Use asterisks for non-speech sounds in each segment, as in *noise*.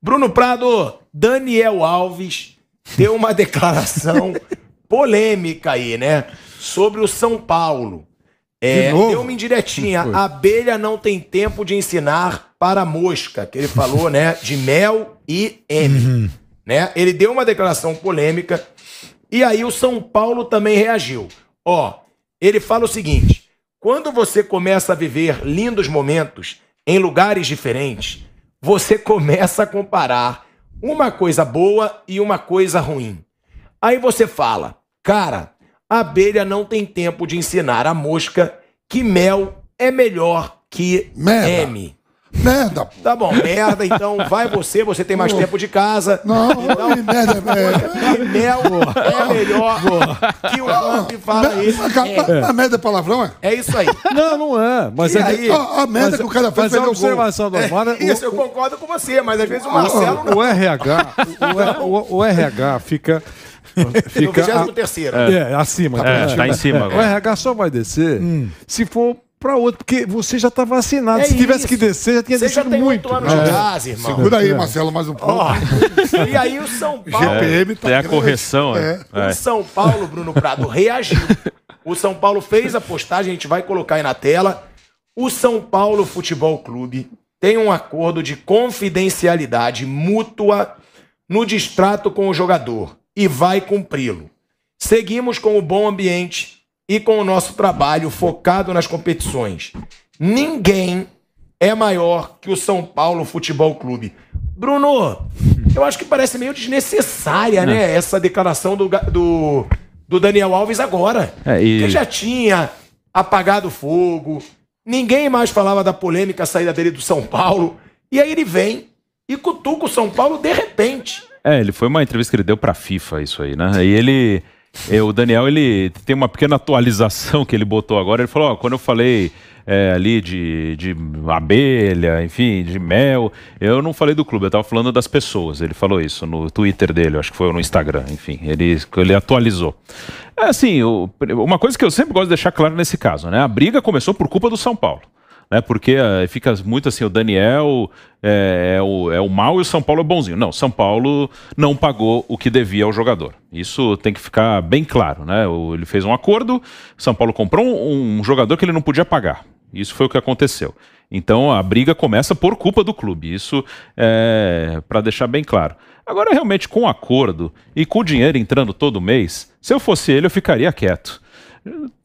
Bruno Prado, Daniel Alves deu uma *laughs* declaração polêmica aí, né? Sobre o São Paulo. É, de novo? deu uma indiretinha. A abelha não tem tempo de ensinar para a mosca, que ele falou, né? De mel e M. Uhum. Né? Ele deu uma declaração polêmica. E aí o São Paulo também reagiu. Ó, ele fala o seguinte: quando você começa a viver lindos momentos em lugares diferentes, você começa a comparar uma coisa boa e uma coisa ruim. Aí você fala, cara, a abelha não tem tempo de ensinar a mosca que mel é melhor que Merda. M. Merda. Tá bom, merda, então vai você, você tem mais tempo de casa. Não, então, merda, merda. Mel é, é. é melhor que o que fala isso É. A merda é palavrão, é? É isso aí. Não, não é. Mas é aí? A, a merda mas, que o cara faz é uma é observação normal. Né? É, isso, o, eu concordo com você, mas às vezes o Marcelo. O, não... o RH, o, o então. RH fica fica no 23 terceiro. É, é, acima. Tá né? É, tá em cima agora. O RH só vai descer hum. se for para outro, porque você já está vacinado. É Se tivesse isso. que descer, já tinha você descido já tem muito. Anos é. de irmão. Segura aí, é. Marcelo, mais um pouco. Oh. E aí o São *laughs* Paulo. É, tá Tem a correção, é. é. é. O São Paulo, Bruno Prado, reagiu. O São Paulo fez a postagem, a gente vai colocar aí na tela. O São Paulo Futebol Clube tem um acordo de confidencialidade mútua no distrato com o jogador e vai cumpri-lo. Seguimos com o bom ambiente e com o nosso trabalho focado nas competições. Ninguém é maior que o São Paulo Futebol Clube. Bruno, eu acho que parece meio desnecessária, né, é. essa declaração do, do, do Daniel Alves agora. É, e... Que já tinha apagado fogo, ninguém mais falava da polêmica saída dele do São Paulo. E aí ele vem e cutuca o São Paulo de repente. É, ele foi uma entrevista que ele deu pra FIFA, isso aí, né? E ele é, o Daniel ele tem uma pequena atualização que ele botou agora. Ele falou: ó, quando eu falei é, ali de, de abelha, enfim, de mel, eu não falei do clube, eu estava falando das pessoas. Ele falou isso no Twitter dele, acho que foi no Instagram, enfim, ele, ele atualizou. É, assim, uma coisa que eu sempre gosto de deixar claro nesse caso, né? A briga começou por culpa do São Paulo né? Porque eh, fica muito assim, o Daniel é, é, o, é o mal e o São Paulo é bonzinho. Não, São Paulo não pagou o que devia ao jogador. Isso tem que ficar bem claro, né? Ele fez um acordo, São Paulo comprou um, um jogador que ele não podia pagar. Isso foi o que aconteceu. Então a briga começa por culpa do clube, isso é para deixar bem claro. Agora, realmente, com o acordo e com o dinheiro entrando todo mês, se eu fosse ele, eu ficaria quieto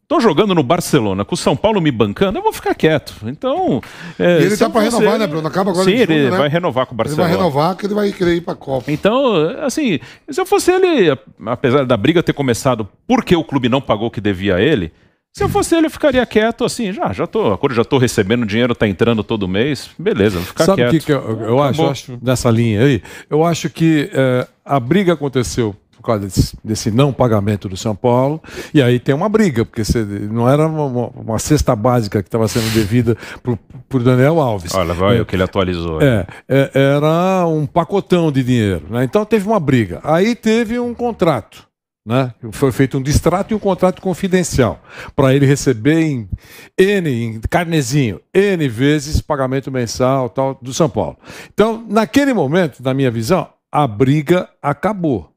Estou jogando no Barcelona, com o São Paulo me bancando, eu vou ficar quieto. Então. É, e ele está para renovar, né, Bruno? Acaba agora Sim, ele junho, né? vai renovar com o Barcelona. Ele vai renovar, que ele vai querer ir para a Copa. Então, assim, se eu fosse ele, apesar da briga ter começado porque o clube não pagou o que devia a ele, se eu fosse ele, eu ficaria quieto, assim, já, já tô, agora já tô recebendo dinheiro, tá entrando todo mês, beleza, vou ficar Sabe quieto. Sabe o que, que, eu, eu acho, acho, nessa linha aí? Eu acho que é, a briga aconteceu por causa desse, desse, não pagamento do São Paulo. E aí tem uma briga, porque você, não era uma, uma, cesta básica que estava sendo devida para o Daniel Alves. Olha, vai é, o que ele atualizou. É, né? é, era um pacotão de dinheiro. Né? Então teve uma briga. Aí teve um contrato. Né? Foi feito um distrato e um contrato confidencial para ele receber em N, em carnezinho, N vezes pagamento mensal tal do São Paulo. Então, naquele momento, na minha visão, a briga acabou.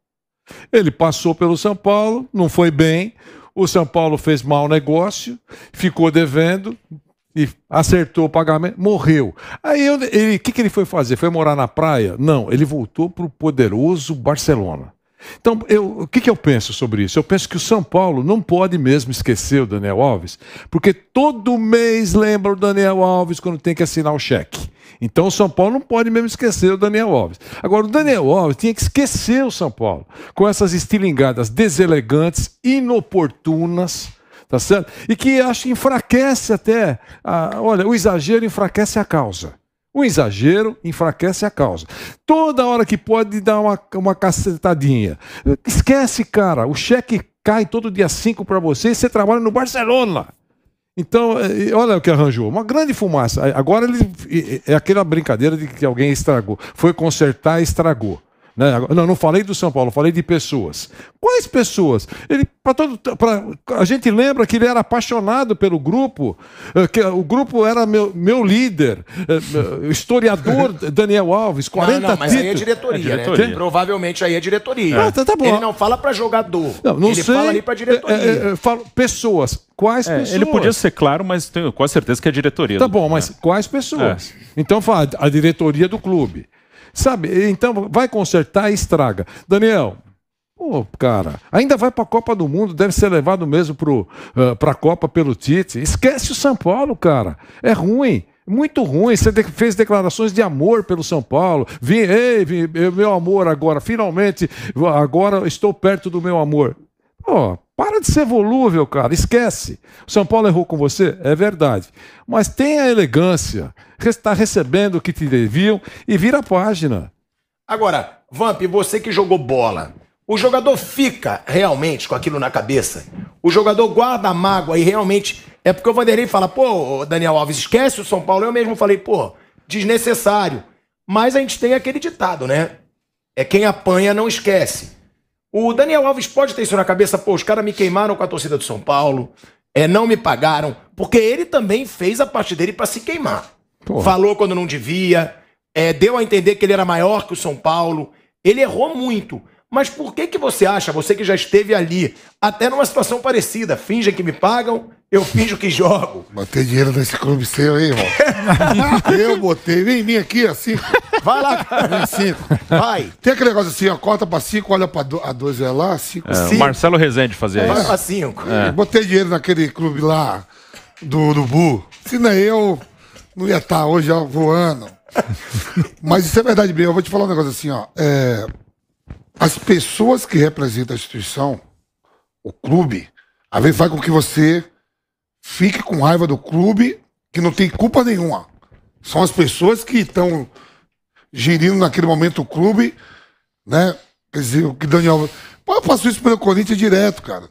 Ele passou pelo São Paulo, não foi bem. O São Paulo fez mau negócio, ficou devendo e acertou o pagamento, morreu. Aí o que, que ele foi fazer? Foi morar na praia? Não, ele voltou para o poderoso Barcelona. Então, eu, o que, que eu penso sobre isso? Eu penso que o São Paulo não pode mesmo esquecer o Daniel Alves, porque todo mês lembra o Daniel Alves quando tem que assinar o cheque. Então o São Paulo não pode mesmo esquecer o Daniel Alves. Agora, o Daniel Alves tinha que esquecer o São Paulo com essas estilingadas deselegantes, inoportunas, tá certo? E que acho que enfraquece até. A, olha, o exagero enfraquece a causa. O exagero enfraquece a causa. Toda hora que pode dar uma, uma cacetadinha. Esquece, cara. O cheque cai todo dia 5 para você e você trabalha no Barcelona. Então, é, olha o que arranjou. Uma grande fumaça. Agora ele é aquela brincadeira de que alguém estragou. Foi consertar e estragou. Né? Não, não falei do São Paulo, falei de pessoas. Quais pessoas? Ele, todo, pra, a gente lembra que ele era apaixonado pelo grupo, eh, que o grupo era meu, meu líder, eh, historiador *laughs* Daniel Alves, 40 não, não, mas títulos. aí é diretoria, é né? diretoria. Né? Provavelmente aí é diretoria. É. Ah, tá, tá bom. Ele não fala para jogador, não, não ele sei. fala ali para é, é, diretoria. É, é, falo, pessoas, quais é, pessoas? Ele podia ser claro, mas tenho quase certeza que é diretoria. Tá bom, mas quais pessoas? É. Então fala, a diretoria do clube. Sabe? Então vai consertar e estraga. Daniel, Pô, cara, ainda vai para a Copa do Mundo, deve ser levado mesmo para uh, a Copa pelo Tite. Esquece o São Paulo, cara. É ruim. Muito ruim, você fez declarações de amor pelo São Paulo. Vim, ei, vim, meu amor, agora, finalmente, agora estou perto do meu amor. Ó, oh, para de ser volúvel, cara. Esquece. O São Paulo errou com você? É verdade. Mas tenha elegância. Está recebendo o que te deviam e vira a página. Agora, Vamp, você que jogou bola, o jogador fica realmente com aquilo na cabeça? O jogador guarda a mágoa e realmente. É porque o Vanderlei fala, pô, Daniel Alves, esquece o São Paulo. Eu mesmo falei, pô, desnecessário. Mas a gente tem aquele ditado, né? É quem apanha não esquece. O Daniel Alves pode ter isso na cabeça, pô, os caras me queimaram com a torcida do São Paulo, é, não me pagaram, porque ele também fez a parte dele para se queimar. Porra. Falou quando não devia, é, deu a entender que ele era maior que o São Paulo, ele errou muito. Mas por que que você acha, você que já esteve ali, até numa situação parecida, fingem que me pagam, eu finjo que jogo. Botei dinheiro nesse clube seu aí, irmão. *laughs* *laughs* Eu botei. Vem em mim aqui, assim. Vai lá, Cinco. Vai. Tem aquele negócio assim, ó, corta pra cinco, olha pra do, a dois, é lá, cinco, é, cinco. Marcelo Rezende fazia é, isso. Vai pra cinco. É. Botei dinheiro naquele clube lá do Urubu. Se não é eu, não ia estar tá hoje ó, voando. Mas isso é verdade mesmo. Eu vou te falar um negócio assim, ó. É, as pessoas que representam a instituição, o clube, a vez faz com que você fique com raiva do clube que não tem culpa nenhuma. São as pessoas que estão gerindo naquele momento o clube, né? Quer dizer, o que Daniel. Eu faço isso pelo Corinthians direto, cara. O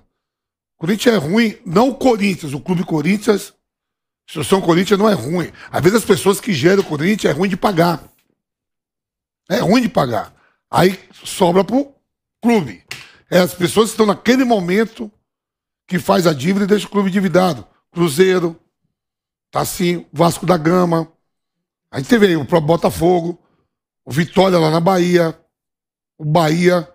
Corinthians é ruim, não o Corinthians, o clube Corinthians, a instituição Corinthians não é ruim. Às vezes as pessoas que geram o Corinthians é ruim de pagar. É ruim de pagar. Aí sobra pro clube. É as pessoas que estão naquele momento que faz a dívida e deixa o clube endividado. Cruzeiro, Tá assim, Vasco da Gama. Aí teve o próprio Botafogo, o Vitória lá na Bahia, o Bahia,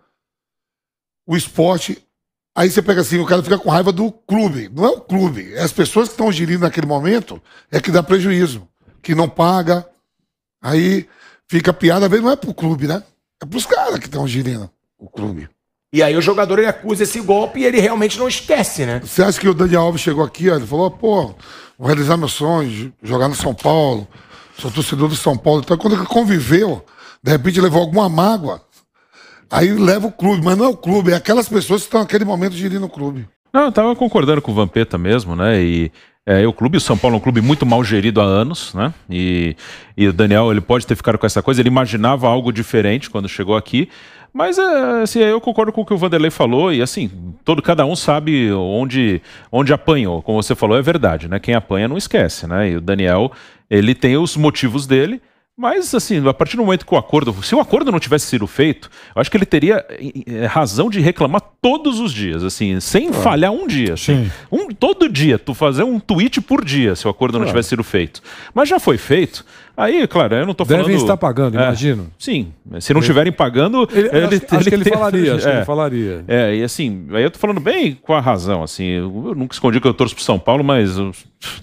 o esporte. Aí você pega assim, o cara fica com raiva do clube. Não é o clube, é as pessoas que estão gerindo naquele momento é que dá prejuízo, que não paga. Aí fica piada, às vezes não é pro clube, né? É pros caras que estão gerindo o clube. E aí o jogador ele acusa esse golpe e ele realmente não esquece, né? Você acha que o Daniel Alves chegou aqui, ele falou, pô, vou realizar meus sonhos, jogar no São Paulo, sou torcedor do São Paulo. Então quando ele conviveu, de repente levou alguma mágoa, aí leva o clube, mas não é o clube, é aquelas pessoas que estão naquele momento gerindo o clube. Não, eu estava concordando com o Vampeta mesmo, né? E é, o clube, o São Paulo é um clube muito mal gerido há anos, né? E, e o Daniel, ele pode ter ficado com essa coisa, ele imaginava algo diferente quando chegou aqui, mas é, assim, eu concordo com o que o Vanderlei falou, e assim, todo cada um sabe onde, onde apanhou. Como você falou, é verdade, né? Quem apanha não esquece, né? E o Daniel, ele tem os motivos dele. Mas, assim, a partir do momento que o acordo. Se o acordo não tivesse sido feito, eu acho que ele teria eh, razão de reclamar todos os dias, assim, sem claro. falhar um dia. Assim, Sim. Um, todo dia, tu fazer um tweet por dia se o acordo claro. não tivesse sido feito. Mas já foi feito. Aí, claro, eu não estou falando. Devem estar pagando, é, imagino. Sim. Se não estiverem pagando Ele, ele, acho, ele, acho que ele ter... falaria, acho *laughs* é, que ele falaria. É, e assim, aí eu estou falando bem com a razão, assim. Eu, eu nunca escondi que eu torço pro São Paulo, mas eu,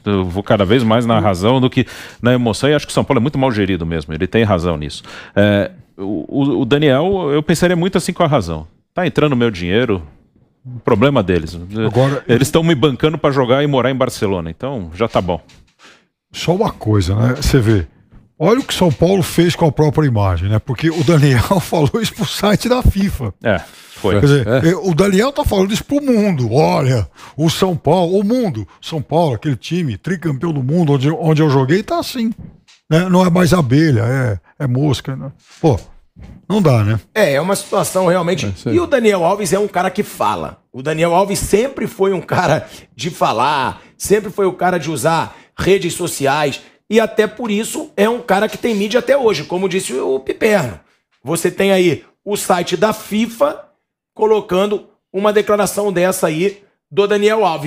eu vou cada vez mais na uhum. razão do que na emoção. E acho que o São Paulo é muito mal gerido mesmo, ele tem razão nisso. É, o, o, Daniel, eu pensaria muito assim com a razão. Tá entrando meu dinheiro, problema deles. Agora, Eles estão me bancando para jogar e morar em Barcelona, então já tá bom. Só uma coisa, né? Você vê. Olha o que São Paulo fez com a própria imagem, né? Porque o Daniel *laughs* falou isso pro site da FIFA. É, foi. Quer dizer, é. o Daniel tá falando isso pro mundo. Olha, o São Paulo, o mundo, São Paulo, aquele time tricampeão do mundo onde, onde eu joguei, tá assim né? não é mais abelha, é, é mosca. Né? Pô, não dá, né? É, é uma situação realmente. É, e o Daniel Alves é um cara que fala. O Daniel Alves sempre foi um cara de falar, sempre foi o cara de usar redes sociais. E até por isso é um cara que tem mídia até hoje, como disse o Piperno. Você tem aí o site da FIFA colocando uma declaração dessa aí do Daniel Alves.